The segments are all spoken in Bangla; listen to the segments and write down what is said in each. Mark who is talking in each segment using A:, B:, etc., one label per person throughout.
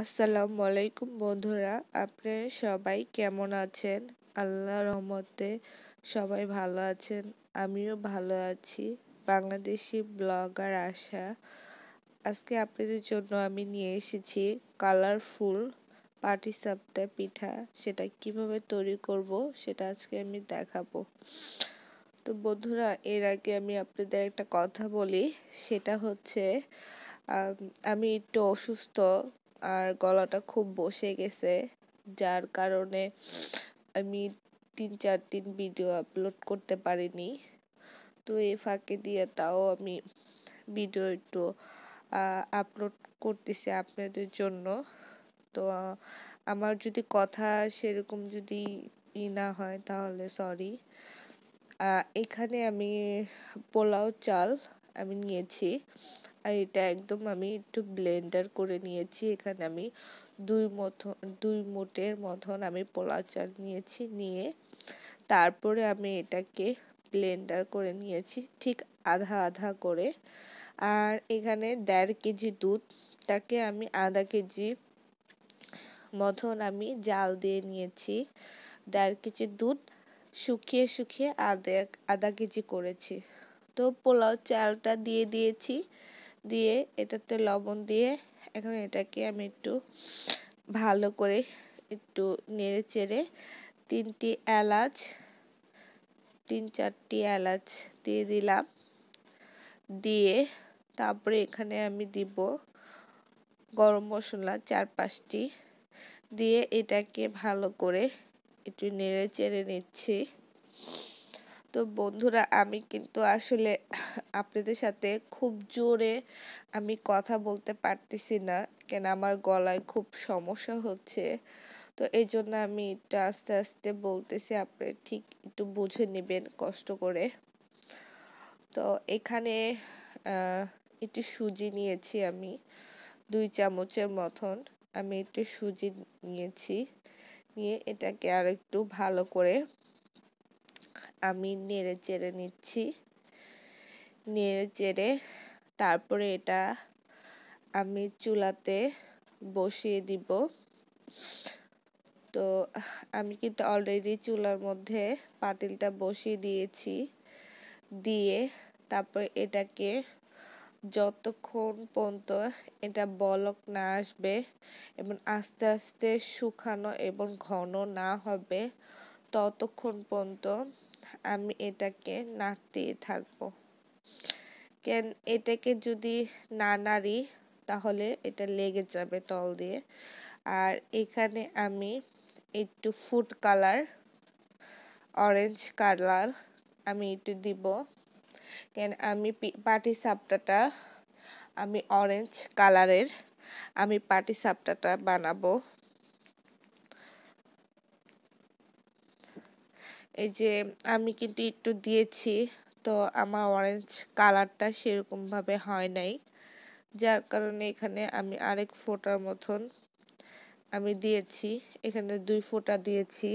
A: আসসালামু আলাইকুম বন্ধুরা আপনারা সবাই কেমন আছেন আল্লাহ রহমতে সবাই ভালো আছেন আমিও ভালো আছি বাংলাদেশি ব্লগার আশা আজকে আপনাদের জন্য আমি নিয়ে এসেছি কালারফুল পাটি সাপটা পিঠা সেটা কিভাবে তৈরি করব সেটা আজকে আমি দেখাবো তো বন্ধুরা এর আগে আমি আপনাদের একটা কথা বলি সেটা হচ্ছে আমি একটু অসুস্থ আর গলাটা খুব বসে গেছে যার কারণে আমি তিন চার দিন ভিডিও আপলোড করতে পারিনি তো এই ফাঁকে দিয়ে তাও আমি ভিডিও একটু আপলোড করতেছি আপনাদের জন্য তো আমার যদি কথা সেরকম যদি ই না হয় তাহলে সরি এখানে আমি পোলাও চাল আমি নিয়েছি আর এটা একদম আমি একটু ব্লেন্ডার করে নিয়েছি এখানে আমি দুই মতো দুই মোটের মতন আমি পোলা চাল নিয়েছি নিয়ে তারপরে আমি এটাকে ব্লেন্ডার করে নিয়েছি ঠিক আধা আধা করে আর এখানে দেড় কেজি দুধটাকে আমি আধা কেজি মতন আমি জাল দিয়ে নিয়েছি দেড় কেজি দুধ শুকিয়ে শুকিয়ে আধা আধা কেজি করেছি তো পোলাও চালটা দিয়ে দিয়েছি দিয়ে এটাতে লবণ দিয়ে এখন এটাকে আমি একটু ভালো করে একটু নেড়ে চেড়ে তিনটি এলাচ তিন চারটি এলাচ দিয়ে দিলাম দিয়ে তারপরে এখানে আমি দিব গরম মশলা চার পাঁচটি দিয়ে এটাকে ভালো করে একটু নেড়ে চেড়ে নিচ্ছি তো বন্ধুরা আমি কিন্তু আসলে আপনাদের সাথে খুব জোরে আমি কথা বলতে পারতেছি না কেন আমার গলায় খুব সমস্যা হচ্ছে তো এই জন্য আমি একটু আস্তে আস্তে বলতেছি আপনি ঠিক একটু বুঝে নেবেন কষ্ট করে তো এখানে একটু সুজি নিয়েছি আমি দুই চামচের মতন আমি একটু সুজি নিয়েছি নিয়ে এটাকে আর একটু ভালো করে আমি নেড়ে চেড়ে নিচ্ছি নেড়ে চেড়ে তারপরে এটা আমি চুলাতে বসিয়ে দিব তো আমি কিন্তু অলরেডি চুলার মধ্যে পাতিলটা বসিয়ে দিয়েছি দিয়ে তারপর এটাকে যতক্ষণ পর্যন্ত এটা বলক না আসবে এবং আস্তে আস্তে শুকানো এবং ঘন না হবে ততক্ষণ পর্যন্ত আমি এটাকে নাড়তেই থাকবো কেন এটাকে যদি না নাড়ি তাহলে এটা লেগে যাবে তল দিয়ে আর এখানে আমি একটু ফুড কালার অরেঞ্জ কালার আমি একটু দিব কেন আমি পাটি সাপটাটা আমি অরেঞ্জ কালারের আমি পাটি সাপটাটা বানাবো এই যে আমি কিন্তু একটু দিয়েছি তো আমার অরেঞ্জ কালারটা সেরকমভাবে হয় নাই যার কারণে এখানে আমি আরেক ফোটার মতন আমি দিয়েছি এখানে দুই ফোঁটা দিয়েছি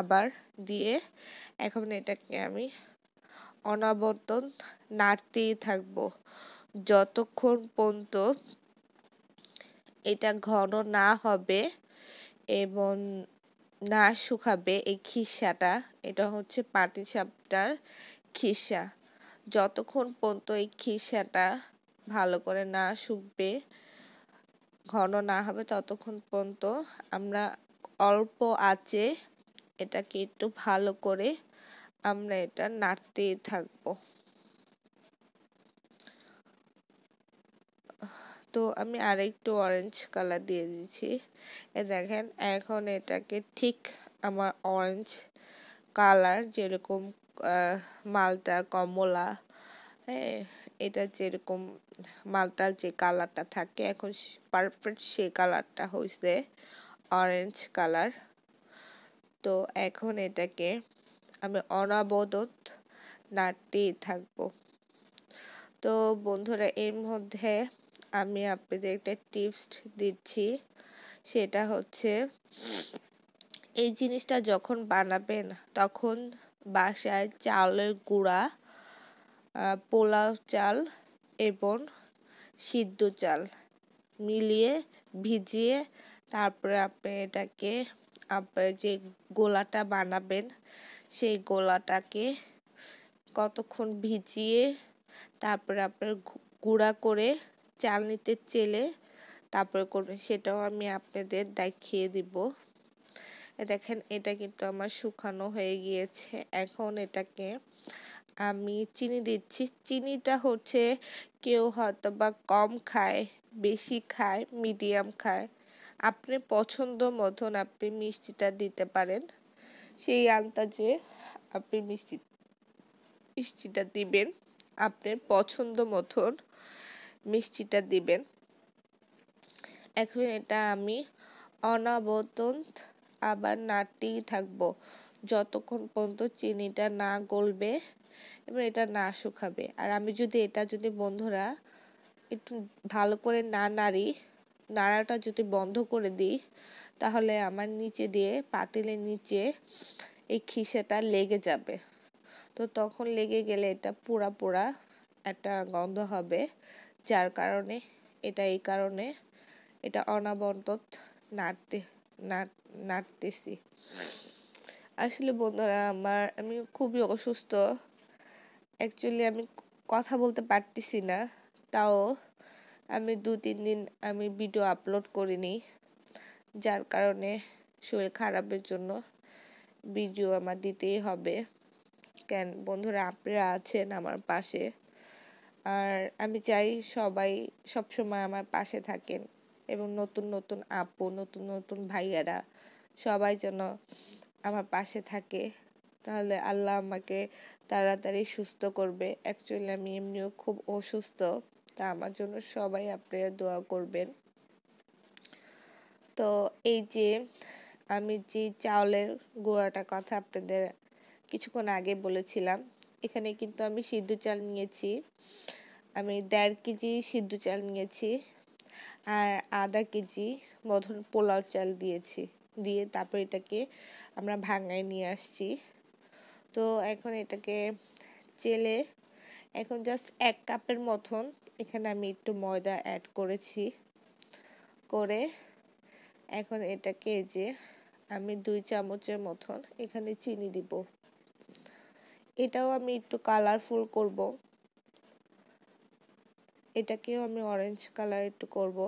A: আবার দিয়ে এখন এটাকে আমি অনাবর্তন নাড়তেই থাকব যতক্ষণ পর্যন্ত এটা ঘন না হবে এবং না শুকাবে এই খিসাটা এটা হচ্ছে পাটি সাপটার খিসা যতক্ষণ পর্যন্ত এই খিসাটা ভালো করে না শুকবে ঘন না হবে ততক্ষণ পর্যন্ত আমরা অল্প আঁচে এটাকে একটু ভালো করে আমরা এটা নাড়তে থাকব তো আমি আরেকটু অরেঞ্জ কালার দিয়ে দিচ্ছি এ দেখেন এখন এটাকে ঠিক আমার অরেঞ্জ কালার যেরকম মালটা কমলা হ্যাঁ এটা যেরকম মালটার যে কালারটা থাকে এখন পারফেক্ট সেই কালারটা হয়েছে অরেঞ্জ কালার তো এখন এটাকে আমি অনাবদত নাড়তেই থাকবো তো বন্ধুরা এর মধ্যে আমি আপনাদের একটা টিপস দিচ্ছি সেটা হচ্ছে এই জিনিসটা যখন বানাবেন তখন বাসায় চালের গুঁড়া পোলাও চাল এবং সিদ্ধ চাল মিলিয়ে ভিজিয়ে তারপরে আপনি এটাকে আপনি যে গোলাটা বানাবেন সেই গোলাটাকে কতক্ষণ ভিজিয়ে তারপরে আপনার গুঁড়া করে চালনিতে চেলে তারপরে করবেন সেটাও আমি আপনাদের দেখিয়ে দিব দেখেন এটা কিন্তু আমার শুকানো হয়ে গিয়েছে এখন এটাকে আমি চিনি দিচ্ছি চিনিটা হচ্ছে কেউ হয়তো বা কম খায় বেশি খায় মিডিয়াম খায় আপনি পছন্দ মতন আপনি মিষ্টিটা দিতে পারেন সেই আন্দাজে আপনি মিষ্টি মিষ্টিটা দিবেন আপনার পছন্দ মতন মিষ্টিটা দিবেন এখন এটা আমি অনাবতন্ত আবার নাড়তেই থাকবো যতক্ষণ পর্যন্ত চিনিটা না গলবে এবার এটা না শুকাবে আর আমি যদি এটা যদি বন্ধুরা একটু ভালো করে না নাড়ি নাড়াটা যদি বন্ধ করে দিই তাহলে আমার নিচে দিয়ে পাতিলের নিচে এই খিসেটা লেগে যাবে তো তখন লেগে গেলে এটা পোড়া পোড়া একটা গন্ধ হবে যার কারণে এটা এই কারণে এটা অনাবন্তত নাড়তে নাট নাটতেছি আসলে বন্ধুরা আমার আমি খুবই অসুস্থ অ্যাকচুয়ালি আমি কথা বলতে পারতেছি না তাও আমি দু তিন দিন আমি ভিডিও আপলোড করিনি যার কারণে শরীর খারাপের জন্য ভিডিও আমার দিতেই হবে কেন বন্ধুরা আপনারা আছেন আমার পাশে আর আমি চাই সবাই সবসময় আমার পাশে থাকেন এবং নতুন নতুন আপু নতুন নতুন ভাইয়েরা সবাই যেন আমার পাশে থাকে তাহলে আল্লাহ আমাকে তাড়াতাড়ি সুস্থ করবে অ্যাকচুয়ালি আমি এমনিও খুব অসুস্থ তা আমার জন্য সবাই আপনারা দোয়া করবেন তো এই যে আমি যে চাউলের গুঁড়াটার কথা আপনাদের কিছুক্ষণ আগে বলেছিলাম এখানে কিন্তু আমি সিদ্ধ চাল নিয়েছি আমি দেড় কেজি সিদ্ধ চাল নিয়েছি আর আধা কেজি মতন পোলাও চাল দিয়েছি দিয়ে তারপর এটাকে আমরা ভাঙায় নিয়ে আসছি তো এখন এটাকে চেলে এখন জাস্ট এক কাপের মতন এখানে আমি একটু ময়দা অ্যাড করেছি করে এখন এটাকে যে আমি দুই চামচের মতন এখানে চিনি দিব এটাও আমি একটু কালারফুল করব এটাকেও আমি অরেঞ্জ কালার একটু করব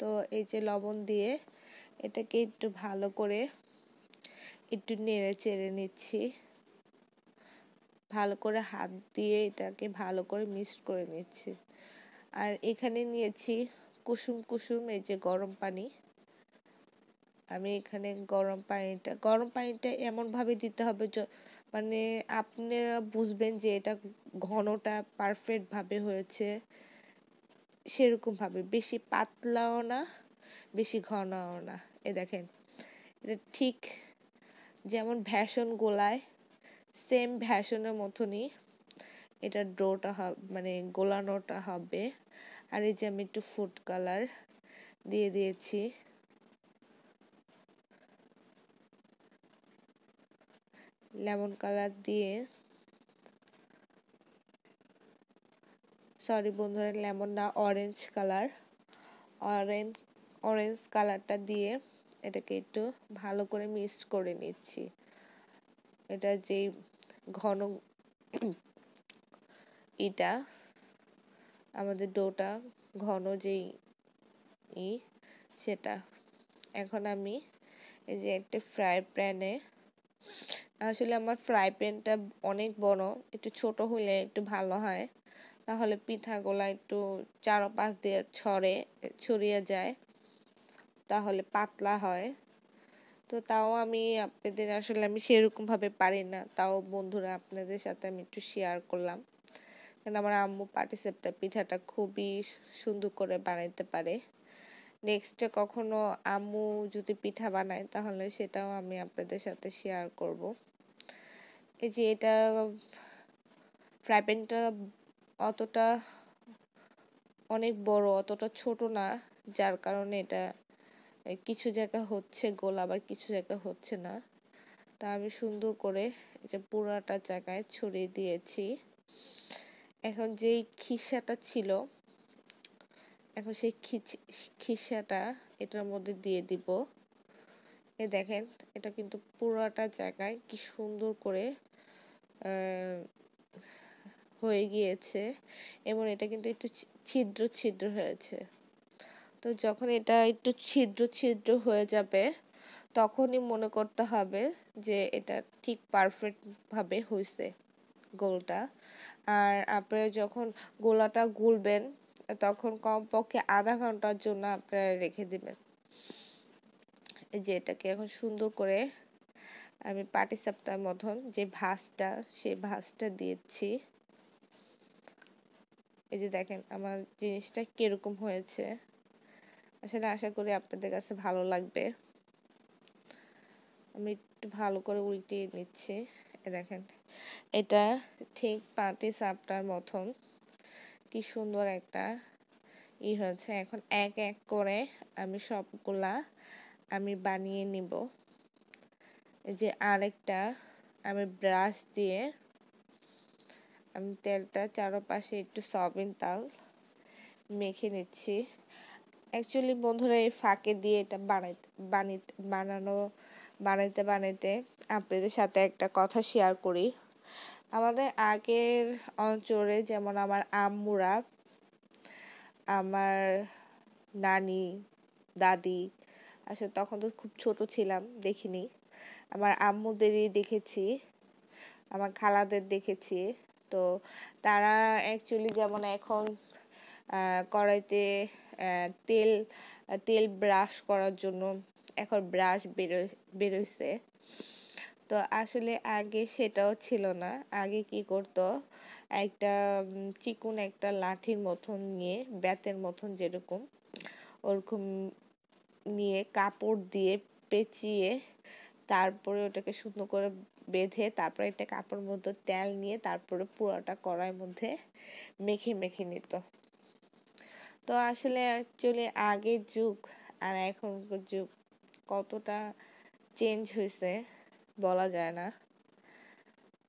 A: তো এই যে লবণ দিয়ে এটাকে একটু ভালো করে একটু নেড়ে চেড়ে নিচ্ছি ভালো করে হাত দিয়ে এটাকে ভালো করে মিক্সড করে নিচ্ছি আর এখানে নিয়েছি কুসুম কুসুম এই যে গরম পানি আমি এখানে গরম পানিটা গরম পানিটা এমনভাবে দিতে হবে মানে আপনি বুঝবেন যে এটা ঘনটা পারফেক্টভাবে হয়েছে সেরকমভাবে বেশি পাতলাও না বেশি ঘনাও না এ দেখেন এটা ঠিক যেমন ভ্যাসন গোলায় সেম ভ্যাসনের মতনই এটা ড্রোটা হবে মানে গোলানোটা হবে আর এই যে আমি একটু ফুড কালার দিয়ে দিয়েছি লেমন কালার দিয়ে সরি বন্ধুরা লেমন না অরেঞ্জ কালার অরেঞ্জ অরেঞ্জ কালারটা দিয়ে এটাকে একটু ভালো করে মিক্সড করে নিচ্ছি এটা যে ঘন এটা আমাদের ডোটা ঘন যেই ই সেটা এখন আমি এই যে একটা ফ্রাই প্যানে আসলে আমার ফ্রাই প্যানটা অনেক বড় একটু ছোট হলে একটু ভালো হয় তাহলে পিঠাগুলা একটু পাঁচ দিয়ে ছড়ে ছড়িয়ে যায় তাহলে পাতলা হয় তো তাও আমি আপনাদের আসলে আমি সেরকমভাবে পারি না তাও বন্ধুরা আপনাদের সাথে আমি একটু শেয়ার করলাম কারণ আমার আম্মু পাটিসাপটা পিঠাটা খুবই সুন্দর করে বানাইতে পারে নেক্সট কখনো আম্মু যদি পিঠা বানায় তাহলে সেটাও আমি আপনাদের সাথে শেয়ার করব এই যে এটা ফ্রাই প্যানটা অতটা অনেক বড় অতটা ছোট না যার কারণে এটা কিছু জায়গা হচ্ছে গোল আবার কিছু জায়গা হচ্ছে না তা আমি সুন্দর করে যে পুরাটা জায়গায় ছড়িয়ে দিয়েছি এখন যেই খিসাটা ছিল এখন সেই খিসাটা এটার মধ্যে দিয়ে দিব এ দেখেন এটা কিন্তু পুরাটা জায়গায় কি সুন্দর করে আহ হয়ে গিয়েছে এবং এটা কিন্তু একটু ছিদ্র ছিদ্র হয়েছে তো যখন এটা একটু ছিদ্র ছিদ্র হয়ে যাবে তখনই মনে করতে হবে যে এটা ঠিক পারফেক্টভাবে হয়েছে গোলটা আর আপনি যখন গোলাটা গুলবেন তখন কমপক্ষে আধা ঘন্টার জন্য আপনারা রেখে দিবেন এই যে এটাকে এখন সুন্দর করে আমি পাটি সাপটার মতন যে ভাঁজটা সেই ভাঁজটা দিয়েছি এই যে দেখেন আমার জিনিসটা কিরকম হয়েছে আসলে আশা করি আপনাদের কাছে ভালো লাগবে আমি একটু ভালো করে উল্টিয়ে নিচ্ছি দেখেন এটা ঠিক পাটি সাপটার মতন কি সুন্দর একটা ই হয়েছে এখন এক এক করে আমি সবগুলা আমি বানিয়ে নিব যে আরেকটা আমি ব্রাশ দিয়ে আমি তেলটা চারপাশে একটু সয়াবিন তাল মেখে নিচ্ছি অ্যাকচুয়ালি বন্ধুরা এই ফাঁকে দিয়ে এটা বানাইতে বানাইতে বানানো বানাইতে বানাইতে আপনাদের সাথে একটা কথা শেয়ার করি আমাদের আগের অঞ্চলে যেমন আমার আম্মুরা আমার নানি দাদি আসলে তখন তো খুব ছোট ছিলাম দেখিনি আমার আম্মুদেরই দেখেছি আমার খালাদের দেখেছি তো তারা অ্যাকচুয়ালি যেমন এখন কড়াইতে তেল তেল ব্রাশ করার জন্য এখন ব্রাশ বেরো বেরোইছে তো আসলে আগে সেটাও ছিল না আগে কি করতো একটা চিকুন একটা লাঠির মতন নিয়ে ব্যাতের মতন যেরকম ওরকম নিয়ে কাপড় দিয়ে পেঁচিয়ে তারপরে ওটাকে সুন্দর করে বেঁধে তারপরে একটা কাপড় মতো তেল নিয়ে তারপরে পুরোটা কড়াইয়ের মধ্যে মেখে মেখে নিত তো আসলে অ্যাকচুয়ালি আগের যুগ আর এখনকার যুগ কতটা চেঞ্জ হয়েছে বলা যায় না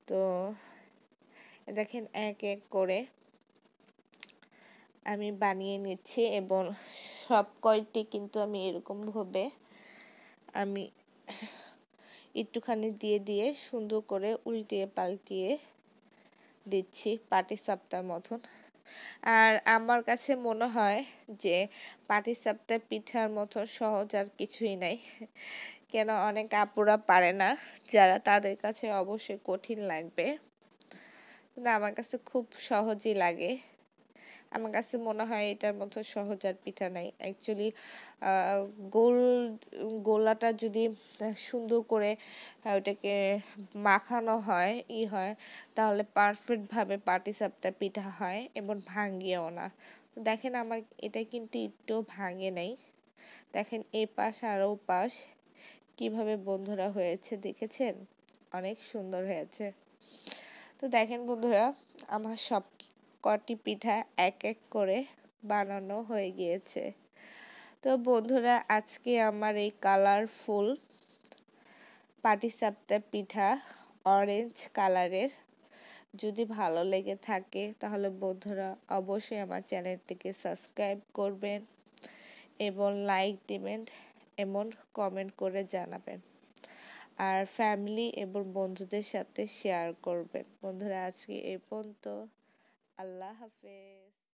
A: তো দেখেন এক এক করে আমি বানিয়ে নিচ্ছি এবং সব কয়টি কিন্তু আমি এরকমভাবে আমি একটুখানি দিয়ে দিয়ে সুন্দর করে উল্টিয়ে পাল্টিয়ে দিচ্ছি পাটি সাপটার মতন আর আমার কাছে মনে হয় যে পাটি সাপটা পিঠার মতো সহজ আর কিছুই নাই কেন অনেক আপুরা পারে না যারা তাদের কাছে অবশ্যই কঠিন লাগবে কিন্তু আমার কাছে খুব সহজই লাগে আমার কাছে মনে হয় এটার মতো সহজ আর পিঠা নাই actually আহ গোল গোলাটা যদি সুন্দর করে ওটাকে মাখানো হয় ই হয় তাহলে perfect ভাবে পাটিসাপটা পিঠা হয় এবং ভাঙ্গিও না দেখেন আমার এটা কিন্তু একটু ভাঙে নাই দেখেন এ পাশ আর ও পাশ কিভাবে বন্ধুরা হয়েছে দেখেছেন অনেক সুন্দর হয়েছে তো দেখেন বন্ধুরা আমার সব কটি পিঠা এক এক করে বানানো হয়ে গিয়েছে তো বন্ধুরা আজকে আমার এই কালারফুল পাটিসাপটা পিঠা অরেঞ্জ কালারের যদি ভালো লেগে থাকে তাহলে বন্ধুরা অবশ্যই আমার চ্যানেলটিকে সাবস্ক্রাইব করবেন এবং লাইক দেবেন এমন কমেন্ট করে জানাবেন আর ফ্যামিলি এবং বন্ধুদের সাথে শেয়ার করবেন বন্ধুরা আজকে এ পর্যন্ত Alá Hafiz.